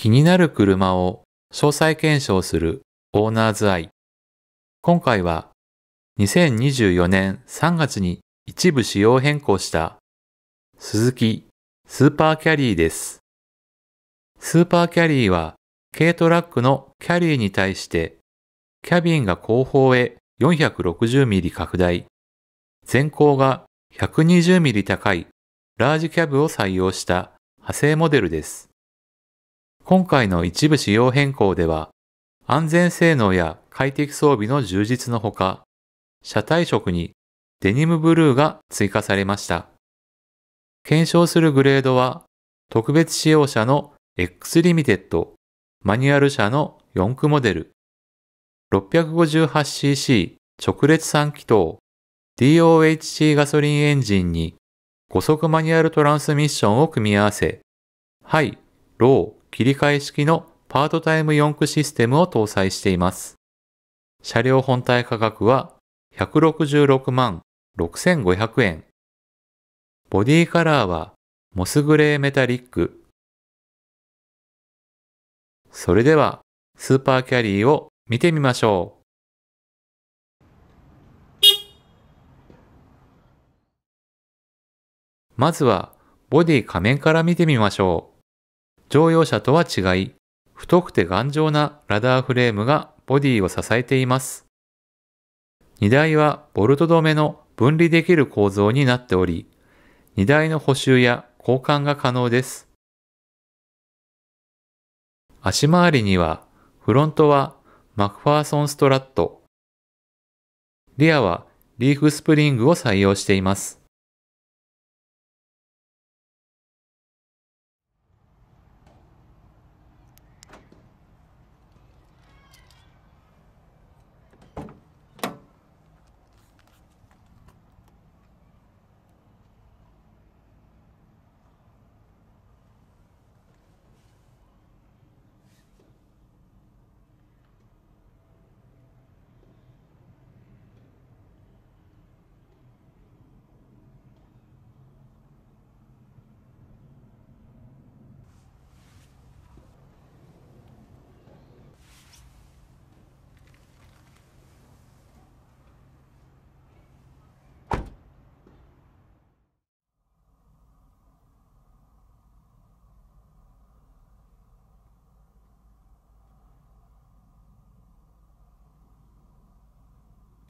気になる車を詳細検証するオーナーズアイ。今回は2024年3月に一部仕様変更した鈴木スーパーキャリーです。スーパーキャリーは軽トラックのキャリーに対してキャビンが後方へ4 6 0ミリ拡大、前高が1 2 0ミリ高いラージキャブを採用した派生モデルです。今回の一部仕様変更では、安全性能や快適装備の充実のほか、車体色にデニムブルーが追加されました。検証するグレードは、特別仕様車の X リミテッド、マニュアル車の4区モデル、658cc 直列3気筒、DOHC ガソリンエンジンに5速マニュアルトランスミッションを組み合わせ、ハイ、ロー、切り替え式のパートタイム四駆システムを搭載しています。車両本体価格は166万6500円。ボディカラーはモスグレーメタリック。それではスーパーキャリーを見てみましょう。まずはボディ仮面から見てみましょう。乗用車とは違い、太くて頑丈なラダーフレームがボディを支えています。荷台はボルト止めの分離できる構造になっており、荷台の補修や交換が可能です。足回りには、フロントはマクファーソンストラット、リアはリーフスプリングを採用しています。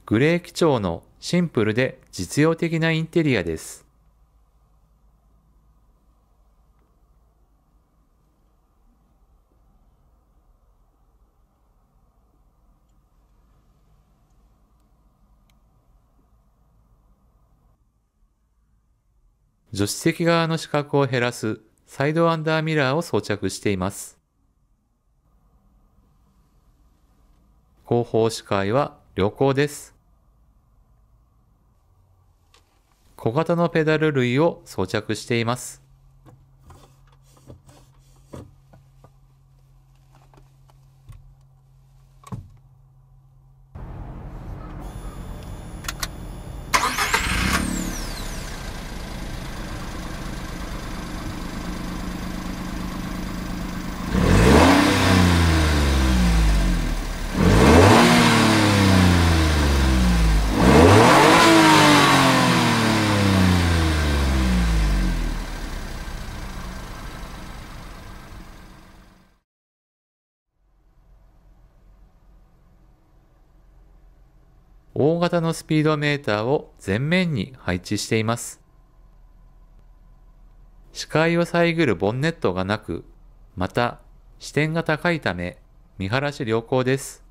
グレー基調のシンプルで実用的なインテリアです。助手席側の死角を減らすサイドアンダーミラーを装着しています。後方視界は良好です。小型のペダル類を装着しています。大型のスピードメーターを前面に配置しています。視界を遮るボンネットがなく、また視点が高いため見晴らし良好です。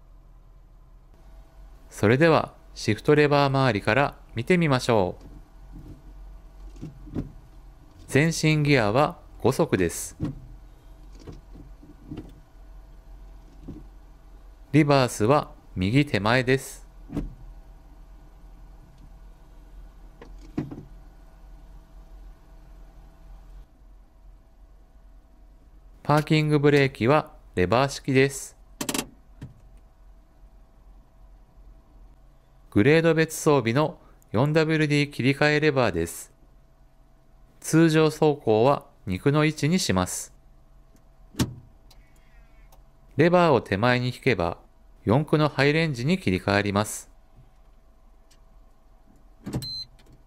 それではシフトレバー周りから見てみましょう。全身ギアは5速です。リバースは右手前です。パーキングブレーキはレバー式です。グレード別装備の 4WD 切り替えレバーです。通常走行は肉の位置にします。レバーを手前に引けば、四駆のハイレンジに切り替わります。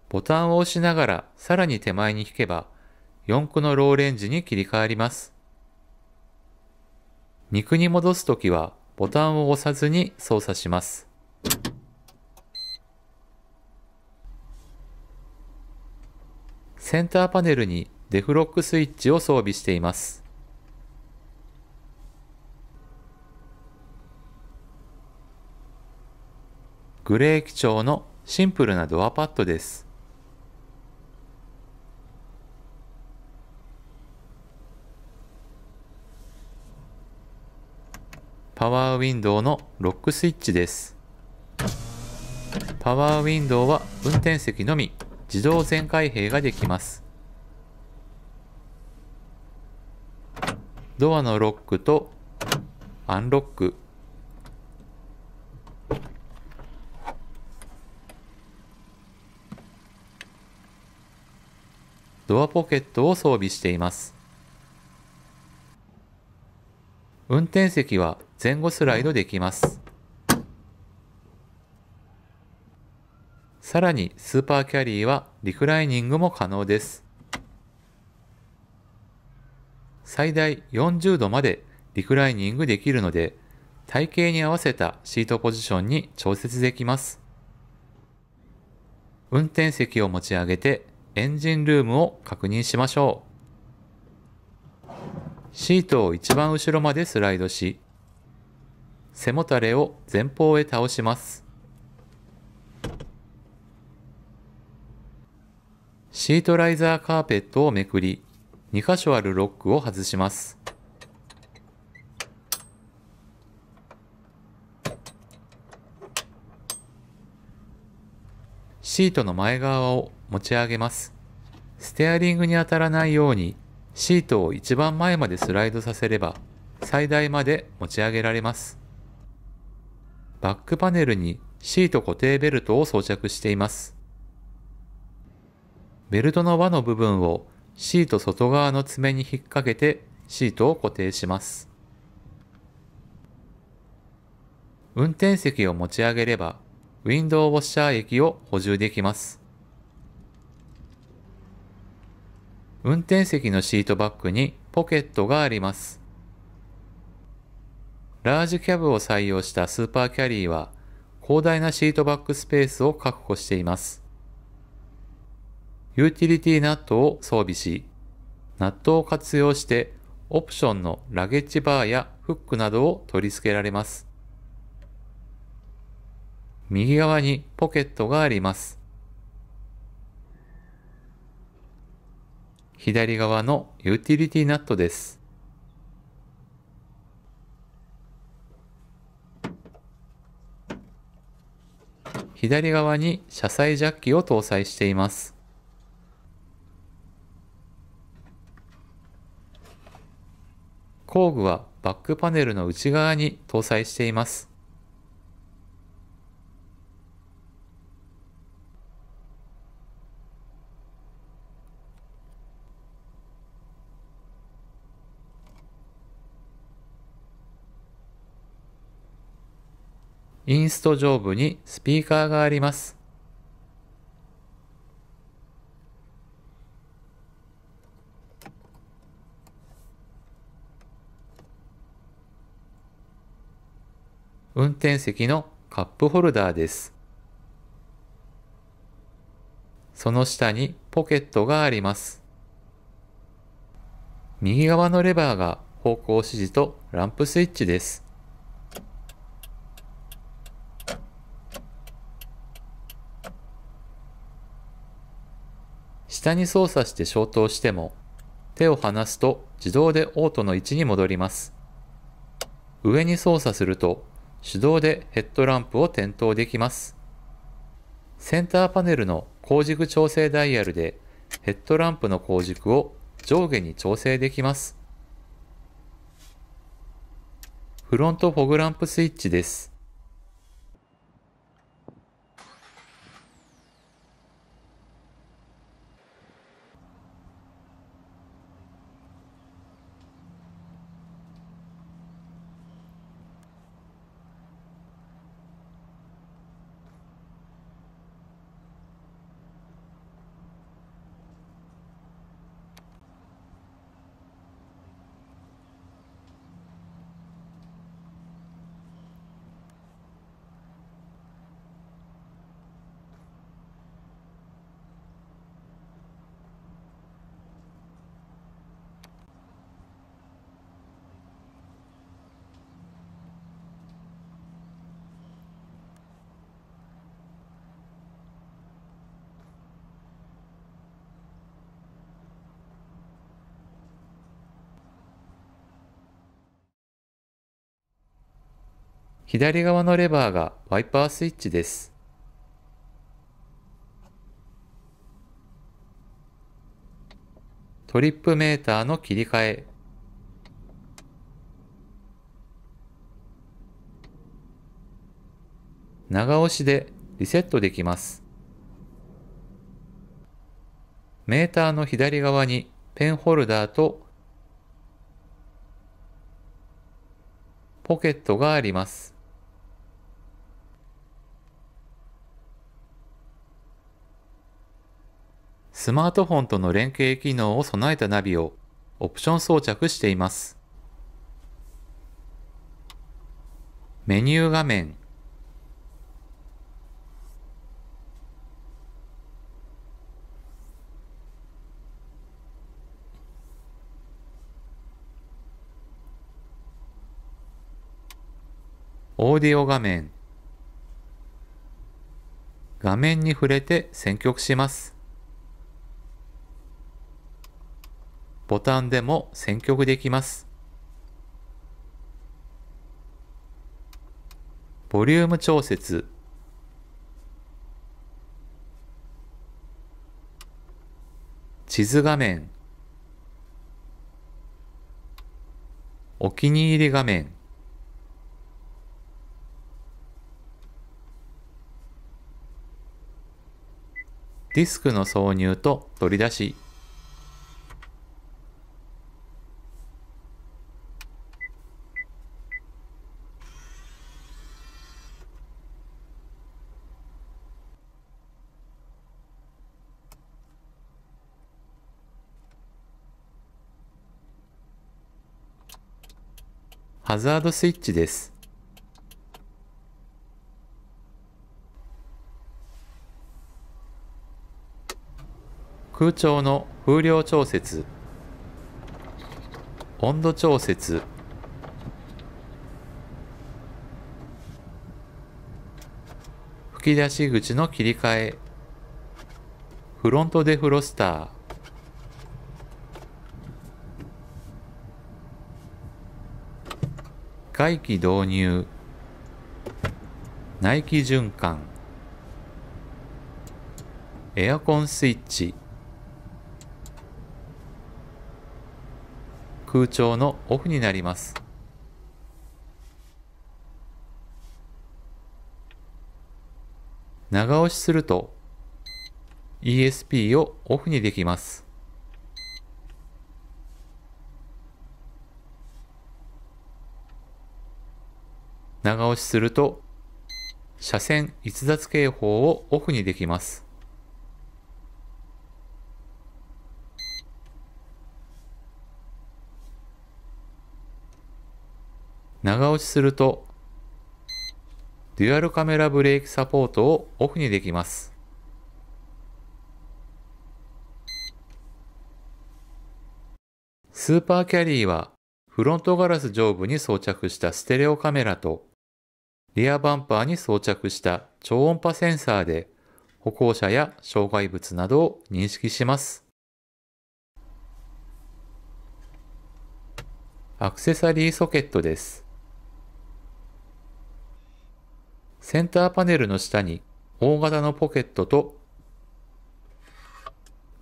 ボタンを押しながらさらに手前に引けば、四駆のローレンジに切り替わります。肉に戻すときはボタンを押さずに操作します。センターパネルにデフロックスイッチを装備しています。グレー基調のシンプルなドアパッドです。パワーウィンドウのロックスイッチです。パワーウィンドウは運転席のみ自動全開閉ができます。ドアのロックとアンロック。ドアポケットを装備しています。運転席は前後スライドできます。さらにスーパーキャリーはリクライニングも可能です。最大40度までリクライニングできるので、体型に合わせたシートポジションに調節できます。運転席を持ち上げてエンジンルームを確認しましょう。シートを一番後ろまでスライドし、背もたれを前方へ倒します。シートライザーカーペットをめくり、2箇所あるロックを外します。シートの前側を持ち上げます。ステアリングに当たらないようにシートを一番前までスライドさせれば最大まで持ち上げられます。バックパネルにシート固定ベルトを装着しています。ベルトの輪の部分をシート外側の爪に引っ掛けてシートを固定します。運転席を持ち上げればウィンドウウォッシャー液を補充できます。運転席のシートバッグにポケットがあります。ラージキャブを採用したスーパーキャリーは広大なシートバックスペースを確保しています。ユーティリティナットを装備し、ナットを活用してオプションのラゲッジバーやフックなどを取り付けられます。右側にポケットがあります。左側のユーティリティナットです。左側に車載ジャッキを搭載しています。工具はバックパネルの内側に搭載しています。インスト上部にスピーカーがあります。運転席のカップホルダーです。その下にポケットがあります。右側のレバーが方向指示とランプスイッチです。下に操作して消灯しても、手を離すと自動でオートの位置に戻ります。上に操作すると、手動でヘッドランプを点灯できます。センターパネルの光軸調整ダイヤルで、ヘッドランプの光軸を上下に調整できます。フロントフォグランプスイッチです。左側のレバーがワイパースイッチです。トリップメーターの切り替え。長押しでリセットできます。メーターの左側にペンホルダーとポケットがあります。スマートフォンとの連携機能を備えたナビをオプション装着しています。メニュー画面、オーディオ画面、画面に触れて選曲します。ボタンでも選曲できます。ボリューム調節地図画面お気に入り画面ディスクの挿入と取り出しハザードスイッチです。空調の風量調節、温度調節、吹き出し口の切り替え、フロントデフロスター、外気導入内気循環エアコンスイッチ空調のオフになります長押しすると ESP をオフにできます長押しすると、車線逸脱警報をオフにできます。長押しすると、デュアルカメラブレーキサポートをオフにできます。スーパーキャリーは、フロントガラス上部に装着したステレオカメラとリアバンパーに装着した超音波センサーで歩行者や障害物などを認識します。アクセサリーソケットです。センターパネルの下に大型のポケットと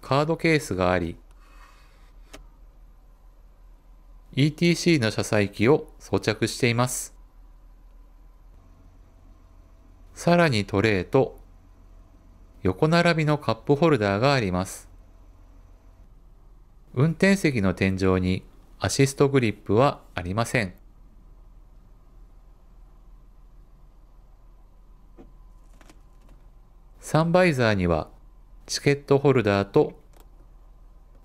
カードケースがあり、ETC の車載機を装着しています。さらにトレーと横並びのカップホルダーがあります。運転席の天井にアシストグリップはありません。サンバイザーにはチケットホルダーと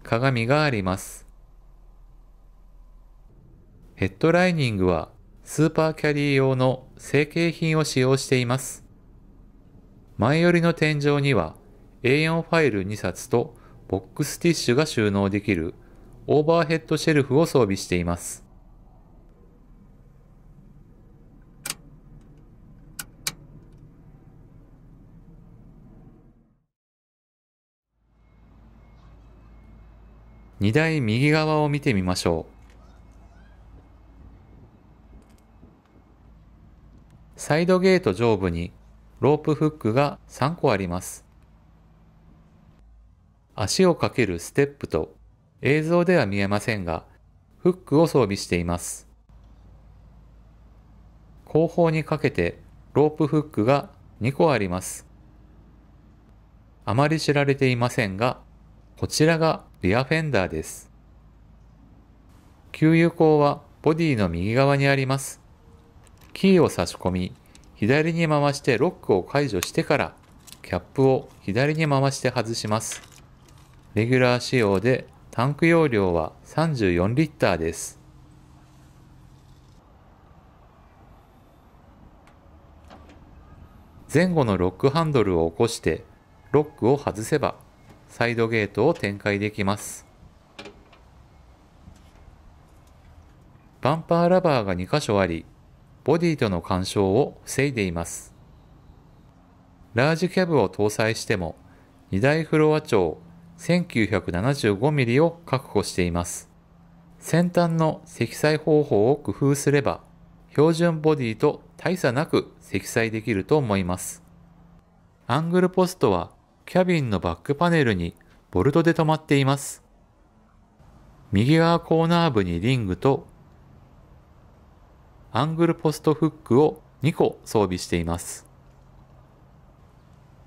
鏡があります。ヘッドライニングはスーパーキャリー用の成形品を使用しています。前寄りの天井には A4 ファイル2冊とボックスティッシュが収納できるオーバーヘッドシェルフを装備しています。荷台右側を見てみましょう。サイドゲート上部にロープフックが3個あります。足をかけるステップと映像では見えませんが、フックを装備しています。後方にかけてロープフックが2個あります。あまり知られていませんが、こちらがリアフェンダーです。給油口はボディの右側にあります。キーを差し込み、左に回してロックを解除してから、キャップを左に回して外します。レギュラー仕様でタンク容量は34リッターです。前後のロックハンドルを起こしてロックを外せばサイドゲートを展開できます。バンパーラバーが2箇所ありボディとの干渉を防いでいます。ラージキャブを搭載しても、2台フロア長 1975mm を確保しています。先端の積載方法を工夫すれば、標準ボディと大差なく積載できると思います。アングルポストはキャビンのバックパネルにボルトで止まっています。右側コーナー部にリングとアングルポストフックを2個装備しています。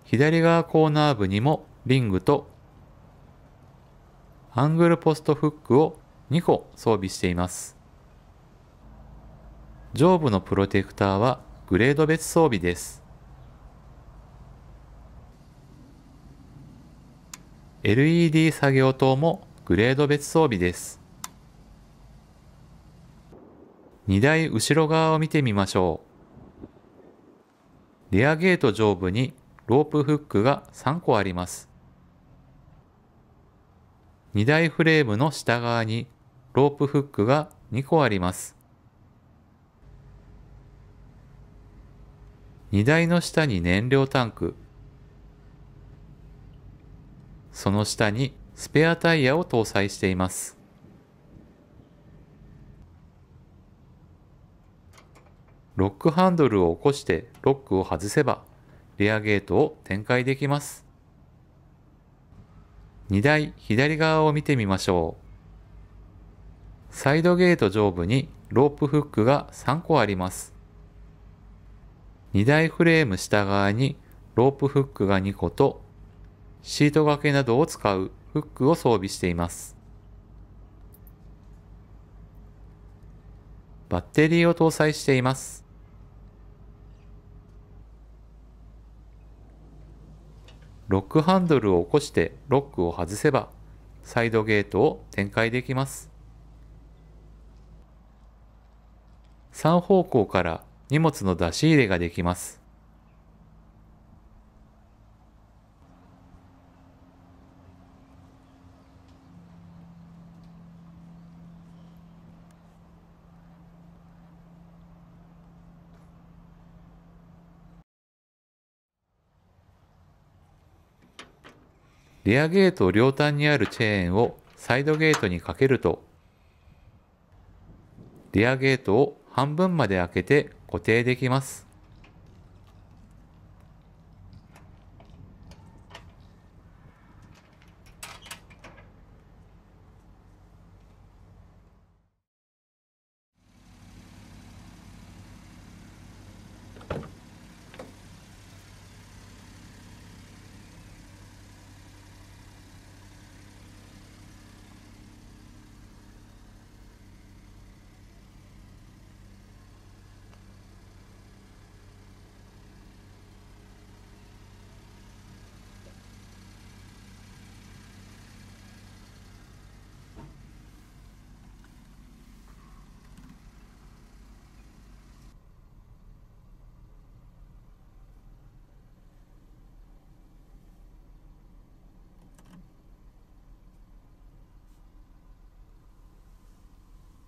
左側コーナー部にもリングとアングルポストフックを2個装備しています。上部のプロテクターはグレード別装備です。LED 作業灯もグレード別装備です。荷台後ろ側を見てみましょう。レアゲート上部にロープフックが3個あります。荷台フレームの下側にロープフックが2個あります。荷台の下に燃料タンク、その下にスペアタイヤを搭載しています。ロックハンドルを起こしてロックを外せば、レアゲートを展開できます。荷台左側を見てみましょう。サイドゲート上部にロープフックが3個あります。荷台フレーム下側にロープフックが2個と、シート掛けなどを使うフックを装備しています。バッテリーを搭載しています。ロックハンドルを起こしてロックを外せばサイドゲートを展開できます3方向から荷物の出し入れができますリアゲート両端にあるチェーンをサイドゲートにかけると、リアゲートを半分まで開けて固定できます。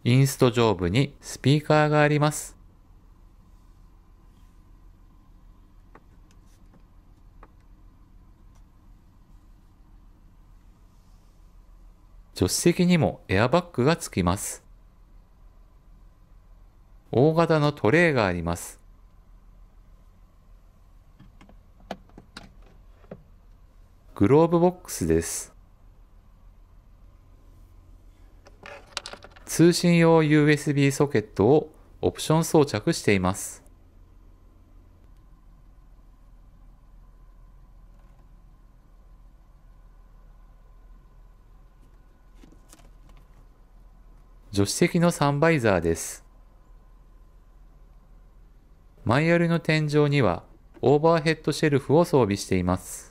インスト上部にスピーカーがあります。助手席にもエアバッグがつきます。大型のトレイがあります。グローブボックスです。通信用 USB ソケットをオプション装着しています。助手席のサンバイザーです。マニュアルの天井にはオーバーヘッドシェルフを装備しています。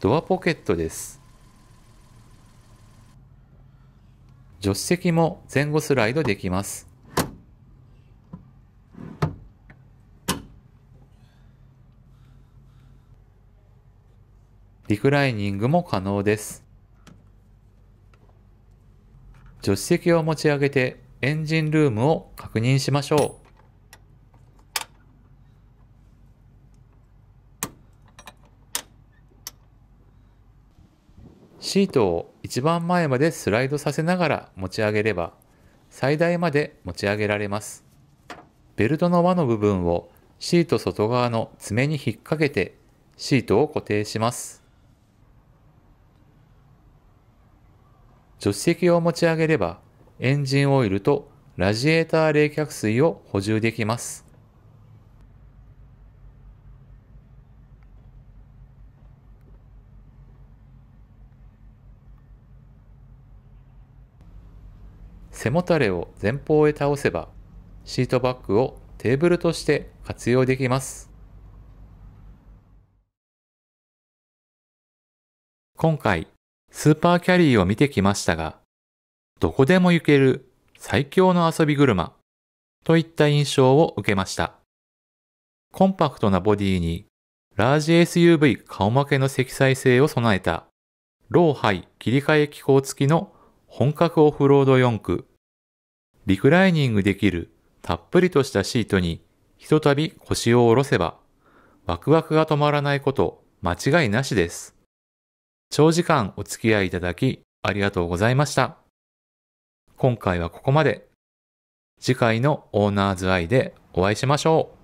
ドアポケットです。助手席も前後スライドできます。リクライニングも可能です。助手席を持ち上げてエンジンルームを確認しましょう。シートを一番前までスライドさせながら持ち上げれば最大まで持ち上げられます。ベルトの輪の部分をシート外側の爪に引っ掛けてシートを固定します。助手席を持ち上げればエンジンオイルとラジエーター冷却水を補充できます。背もたれを前方へ倒せば、シートバッグをテーブルとして活用できます。今回、スーパーキャリーを見てきましたが、どこでも行ける最強の遊び車といった印象を受けました。コンパクトなボディにラージ SUV 顔負けの積載性を備えたローハイ切り替え機構付きの本格オフロード4区リクライニングできるたっぷりとしたシートにひとたび腰を下ろせば、ワクワクが止まらないこと間違いなしです。長時間お付き合いいただきありがとうございました。今回はここまで。次回のオーナーズアイでお会いしましょう。